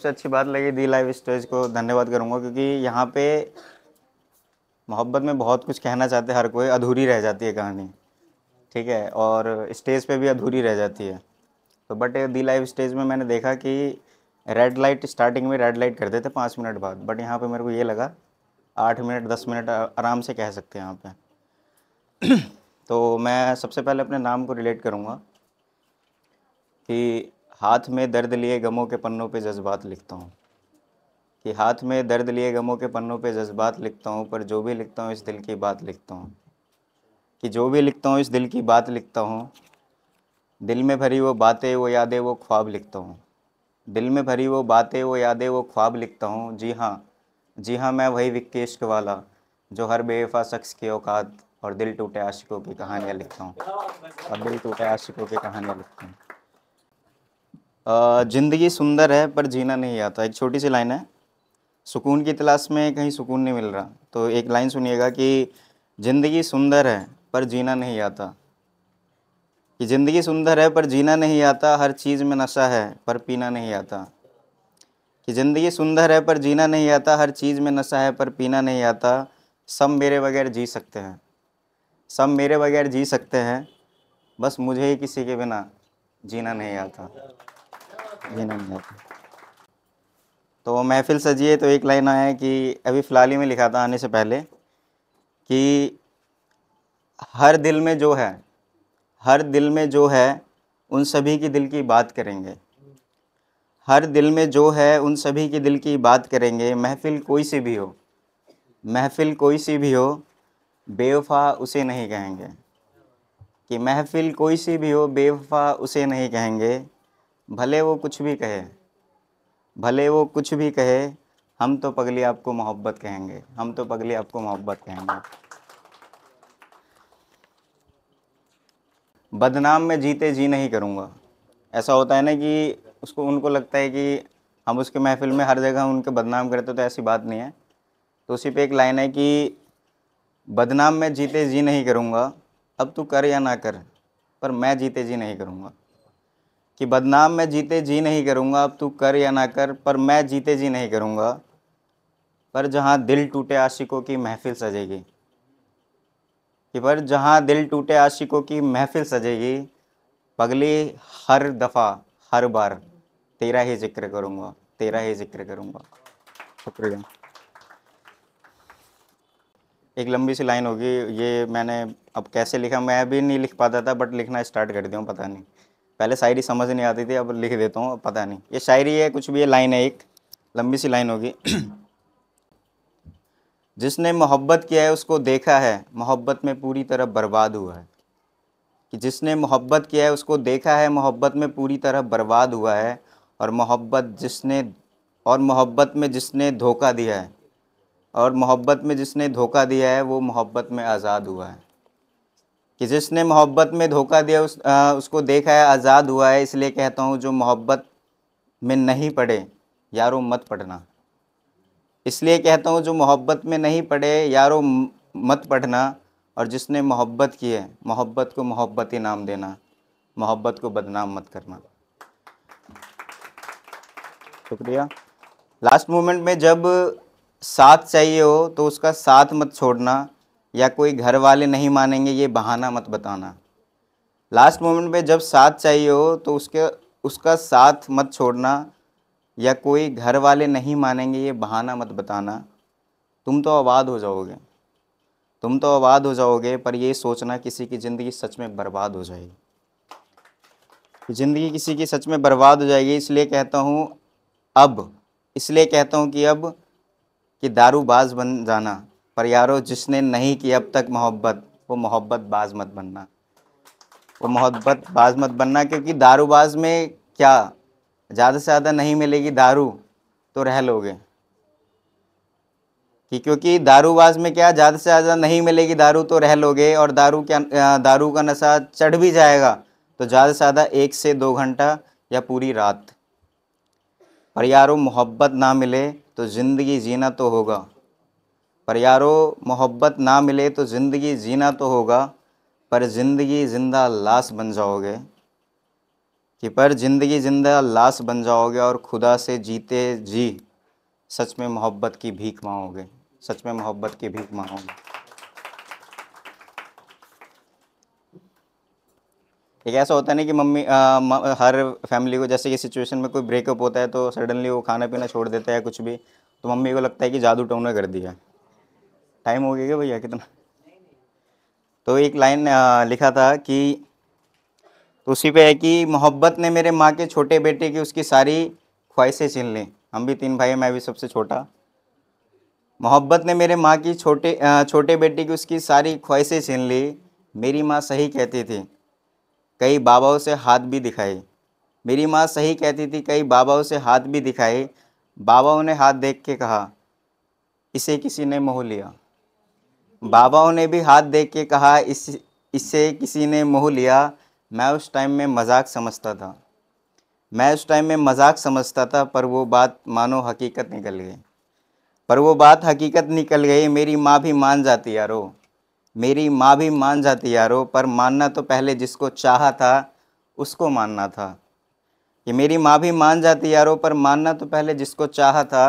सबसे अच्छी बात लगी दी लाइव स्टेज को धन्यवाद करूँगा क्योंकि यहाँ पे मोहब्बत में बहुत कुछ कहना चाहते हैं हर कोई अधूरी रह जाती है कहानी ठीक है और स्टेज पे भी अधूरी रह जाती है तो बट दी लाइव स्टेज में मैंने देखा कि रेड लाइट स्टार्टिंग में रेड लाइट करते थे पाँच मिनट बाद बट यहाँ पे मेरे को ये लगा आठ मिनट दस मिनट आराम से कह सकते हैं यहाँ पे तो मैं सबसे पहले अपने नाम को रिलेट करूँगा कि हाथ में दर्द लिए गमों के पन्नों पे जज्बात लिखता हूँ कि हाथ में दर्द लिए गमों के पन्नों पे जज्बात लिखता हूँ पर जो भी लिखता हूँ इस दिल की बात लिखता हूँ कि जो भी लिखता हूँ इस दिल की बात लिखता हूँ दिल में भरी वो बातें वो यादें वो ख्वाब लिखता हूँ दिल में भरी वो बातें वो यादें वो ख्वाब लिखता हूँ जी हाँ जी हाँ मैं वही विकेश वाला जो हर बेवफा शख्स की औकात और दिल टूटे आशिकों की कहानियाँ लिखता हूँ और दिल टूटे आशिकों की कहानियाँ लिखता हूँ ज़िंदगी सुंदर है पर जीना नहीं आता एक छोटी सी लाइन है सुकून की तलाश में कहीं सुकून नहीं मिल रहा तो एक लाइन सुनिएगा कि ज़िंदगी सुंदर है पर जीना नहीं आता कि ज़िंदगी सुंदर है पर जीना नहीं आता हर चीज़ में नशा है पर पीना नहीं आता कि ज़िंदगी सुंदर है पर जीना नहीं आता हर चीज़ में नशा है पर पीना नहीं आता सब मेरे बगैर जी सकते हैं सब मेरे बगैर जी सकते हैं बस मुझे ही किसी के बिना जीना नहीं आता नाम नहीं आता तो महफिल सजिए तो एक लाइन आया कि अभी फ़िलहाल ही में लिखा था आने से पहले कि हर दिल में जो है हर दिल में जो है उन सभी की दिल की बात करेंगे हर दिल में जो है उन सभी के दिल की बात करेंगे महफिल कोई सी भी हो महफिल कोई सी भी हो बेवफा उसे नहीं कहेंगे कि महफिल कोई सी भी हो बेवफा उसे नहीं कहेंगे भले वो कुछ भी कहे भले वो कुछ भी कहे हम तो पगली आपको मोहब्बत कहेंगे हम तो पगली आपको मोहब्बत कहेंगे बदनाम में जीते जी नहीं करूँगा ऐसा होता है ना कि उसको उनको लगता है कि हम उसके महफिल में हर जगह उनके बदनाम करते तो, तो ऐसी बात नहीं है तो उसी पे एक लाइन है कि बदनाम में जीते जी नहीं करूँगा अब तू कर या ना कर पर मैं जीते जी नहीं करूँगा कि बदनाम मैं जीते जी नहीं करूँगा अब तू कर या ना कर पर मैं जीते जी नहीं करूँगा पर जहाँ दिल टूटे आशिकों की महफिल सजेगी कि पर जहाँ दिल टूटे आशिकों की महफिल सजेगी पगली हर दफ़ा हर बार तेरा ही जिक्र करूँगा तेरा ही जिक्र करूँगा शुक्रिया एक लंबी सी लाइन होगी ये मैंने अब कैसे लिखा मैं भी नहीं लिख पाता था बट लिखना स्टार्ट कर दिया पता नहीं पहले शायरी समझ नहीं आती थी अब लिख देता हूँ पता नहीं ये शायरी है कुछ भी ये लाइन है एक लंबी सी लाइन होगी जिसने मोहब्बत किया है उसको देखा है मोहब्बत में पूरी तरह बर्बाद हुआ है कि जिसने मोहब्बत किया है उसको देखा है मोहब्बत में पूरी तरह बर्बाद हुआ है और मोहब्बत जिसने और मोहब्बत में जिसने धोखा दिया है और मोहब्बत में जिसने धोखा दिया है वो मोहब्बत में आज़ाद हुआ है कि जिसने मोहब्बत में धोखा दिया उस आ, उसको देखा है आज़ाद हुआ है इसलिए कहता हूँ जो मोहब्बत में नहीं पढ़े यारो मत पढ़ना इसलिए कहता हूँ जो मोहब्बत में नहीं पढ़े यारो मत पढ़ना और जिसने मोहब्बत की है मोहब्बत को मोहब्बत ही नाम देना मोहब्बत को बदनाम मत करना शुक्रिया लास्ट मोमेंट में जब साथ चाहिए हो तो उसका साथ मत छोड़ना या कोई घर वाले नहीं मानेंगे ये बहाना मत बताना लास्ट मोमेंट पे जब साथ चाहिए हो तो उसके उसका साथ मत छोड़ना या कोई घर वाले नहीं मानेंगे ये बहाना मत बताना तुम तो आबाद हो जाओगे तुम तो आबाद हो जाओगे पर ये सोचना किसी की ज़िंदगी सच में बर्बाद हो जाएगी ज़िंदगी किसी की सच में बर्बाद हो जाएगी इसलिए कहता हूँ अब इसलिए कहता हूँ कि अब कि दारूबाज बन जाना पर यारो जिसने नहीं की अब तक मोहब्बत वो मोहब्बत बाज मत बनना वो मोहब्बत बाज मत बनना क्योंकि दारूबाज में क्या ज़्यादा से ज़्यादा नहीं मिलेगी दारू तो रह लोगे कि क्योंकि दारूबाज में क्या ज़्यादा से ज़्यादा नहीं मिलेगी दारू तो रह लोगे और दारू क्या दारू का नशा चढ़ भी जाएगा तो ज़्यादा से ज़्यादा एक से दो घंटा या पूरी रात पर यारो मोहब्बत ना मिले तो ज़िंदगी जीना तो होगा पर यारो मोहब्बत ना मिले तो ज़िंदगी जीना तो होगा पर ज़िंदगी ज़िंदा लाश बन जाओगे कि पर ज़िंदगी ज़िंदा लाश बन जाओगे और खुदा से जीते जी सच में मोहब्बत की भीख मांगोगे सच में मोहब्बत की भीख मांगोगे एक ऐसा होता है ना कि मम्मी आ, म, हर फैमिली को जैसे कि सिचुएशन में कोई ब्रेकअप होता है तो सडनली वो खाना पीना छोड़ देता है कुछ भी तो मम्मी को लगता है कि जादू टोना कर दिया है टाइम हो गया भैया कितना तो एक लाइन लिखा था कि तो उसी पे है कि मोहब्बत ने मेरे माँ के छोटे बेटे की उसकी सारी ख्वाहिशें छीन ली हम भी तीन भाई मैं भी सबसे छोटा मोहब्बत ने मेरे माँ की छोटे छोटे बेटे की उसकी सारी ख्वाहिशें छीन ली मेरी माँ सही कहती थी कई बाबाओं से हाथ भी दिखाई मेरी माँ सही कहती थी कई बाबाओं से हाथ भी दिखाई बाबाओं ने हाथ देख के कहा इसे किसी ने मोह लिया बाबाओं ने भी हाथ देख के कहा इस इसे किसी ने मोह लिया मैं उस टाइम में मजाक समझता था मैं उस टाइम में मजाक समझता था पर वो बात मानो हकीकत निकल गई पर वो बात हकीकत निकल गई मेरी माँ भी मान जाती यारो मेरी माँ भी मान जाती यारो पर मानना तो पहले जिसको चाहा था उसको मानना था कि मेरी माँ भी मान जाती यारो पर मानना तो पहले जिसको चाहा था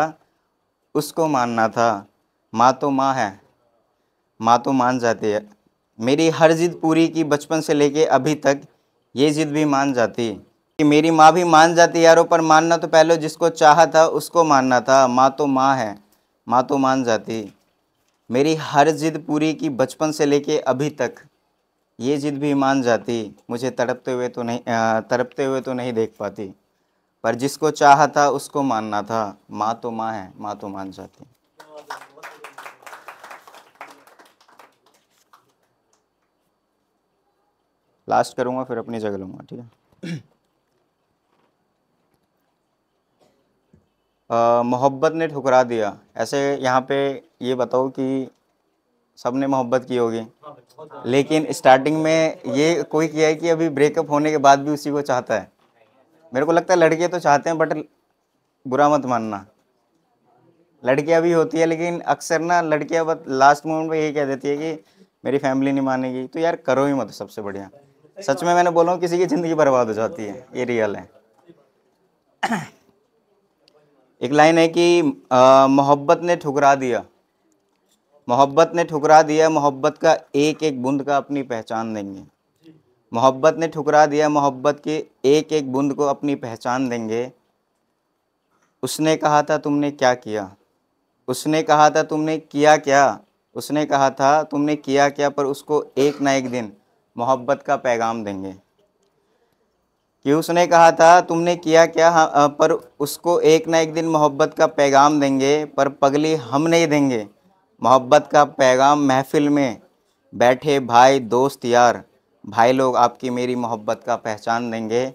उसको मानना था माँ तो माँ है माँ तो मान जाती है मेरी हर जिद पूरी की बचपन से लेके अभी तक ये जिद भी मान जाती कि मेरी माँ भी मान जाती यारों पर मानना तो पहले जिसको चाहा था उसको मानना था माँ तो माँ है माँ तो मान जाती मेरी हर जिद पूरी की बचपन से लेके अभी तक ये जिद भी मान जाती मुझे तड़पते हुए तो नहीं तड़पते हुए तो नहीं देख पाती पर जिसको चाहा था उसको मानना था माँ तो माँ है माँ तो मान जाती लास्ट करूँगा फिर अपनी जगह लूँगा ठीक है मोहब्बत ने ठुकरा दिया ऐसे यहाँ पे ये बताओ कि सब ने मोहब्बत की होगी लेकिन स्टार्टिंग में ये कोई किया है कि अभी ब्रेकअप होने के बाद भी उसी को चाहता है मेरे को लगता है लड़के तो चाहते हैं बट बुरा मत मानना लड़कियाँ भी होती है लेकिन अक्सर ना लड़कियाँ बस लास्ट मोमेंट में यही कह देती है कि मेरी फैमिली नहीं मानेगी तो यार करो ही मत सबसे बढ़िया सच में मैंने बोला किसी की ज़िंदगी बर्बाद हो जाती है ये रियल है एक लाइन है कि मोहब्बत ने ठुकरा दिया मोहब्बत ने ठुकरा दिया मोहब्बत का एक एक बूंद का अपनी पहचान देंगे मोहब्बत ने ठुकरा दिया मोहब्बत की एक एक बूंद को अपनी पहचान देंगे उसने कहा था तुमने क्या किया उसने कहा था तुमने किया क्या उसने कहा था तुमने किया क्या पर उसको एक ना एक दिन मोहब्बत का पैगाम देंगे कि उसने कहा था तुमने किया क्या हाँ, पर उसको एक ना एक दिन मोहब्बत का पैगाम देंगे पर पगली हम नहीं देंगे मोहब्बत का पैगाम महफिल में बैठे भाई दोस्त यार भाई लोग आपकी मेरी मोहब्बत का पहचान देंगे